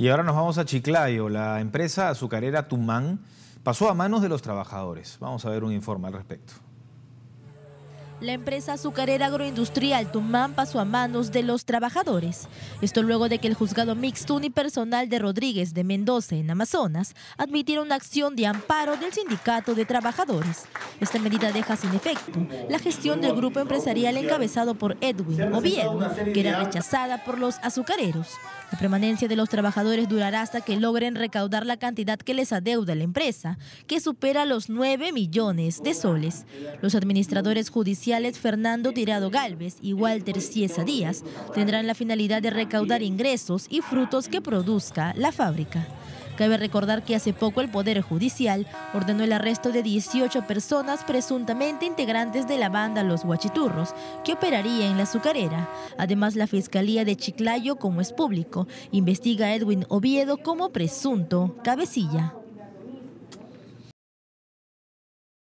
Y ahora nos vamos a Chiclayo. La empresa azucarera Tumán pasó a manos de los trabajadores. Vamos a ver un informe al respecto. La empresa azucarera agroindustrial Tumán pasó a manos de los trabajadores. Esto luego de que el juzgado mixto unipersonal de Rodríguez de Mendoza en Amazonas admitiera una acción de amparo del sindicato de trabajadores. Esta medida deja sin efecto la gestión del grupo empresarial encabezado por Edwin Oviedo, que era rechazada por los azucareros. La permanencia de los trabajadores durará hasta que logren recaudar la cantidad que les adeuda la empresa, que supera los 9 millones de soles. Los administradores judiciales Fernando Tirado Galvez y Walter Ciesa Díaz tendrán la finalidad de recaudar ingresos y frutos que produzca la fábrica. Cabe recordar que hace poco el Poder Judicial ordenó el arresto de 18 personas presuntamente integrantes de la banda Los Huachiturros, que operaría en la azucarera. Además, la Fiscalía de Chiclayo, como es público, investiga a Edwin Oviedo como presunto cabecilla.